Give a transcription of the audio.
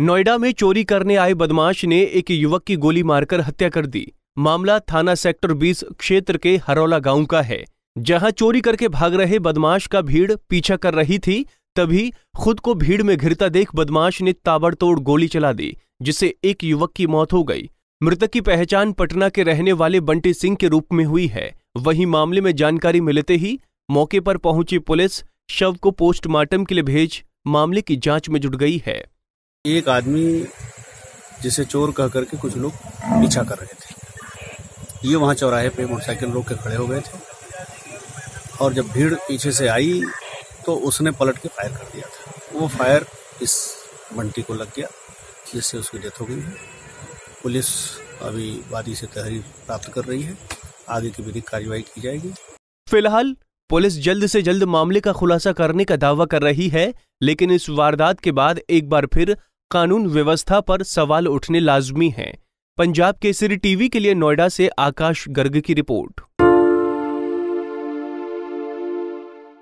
नोएडा में चोरी करने आए बदमाश ने एक युवक की गोली मारकर हत्या कर दी मामला थाना सेक्टर 20 क्षेत्र के हरौला गांव का है जहां चोरी करके भाग रहे बदमाश का भीड़ पीछा कर रही थी तभी खुद को भीड़ में घिरता देख बदमाश ने ताबड़तोड़ गोली चला दी जिससे एक युवक की मौत हो गई मृतक की पहचान पटना के रहने वाले बंटी सिंह के रूप में हुई है वहीं मामले में जानकारी मिलते ही मौके पर पहुंची पुलिस शव को पोस्टमार्टम के लिए भेज मामले की जांच में जुट गई है एक आदमी जिसे चोर कह करके कुछ लोग पीछा कर रहे थे ये वहाँ चौराहे पे मोटरसाइकिल रोक के खड़े हो गए थे और जब भीड़ पीछे से आई तो उसने पलट के फायर कर दिया था वो फायर इस बंटी को लग गया जिससे उसकी डेथ हो गई है पुलिस अभी वादी से तहरीर प्राप्त कर रही है आगे की विधिक कार्यवाही की जाएगी फिलहाल पुलिस जल्द से जल्द मामले का खुलासा करने का दावा कर रही है लेकिन इस वारदात के बाद एक बार फिर कानून व्यवस्था पर सवाल उठने लाजमी हैं पंजाब केसरी टीवी के लिए नोएडा से आकाश गर्ग की रिपोर्ट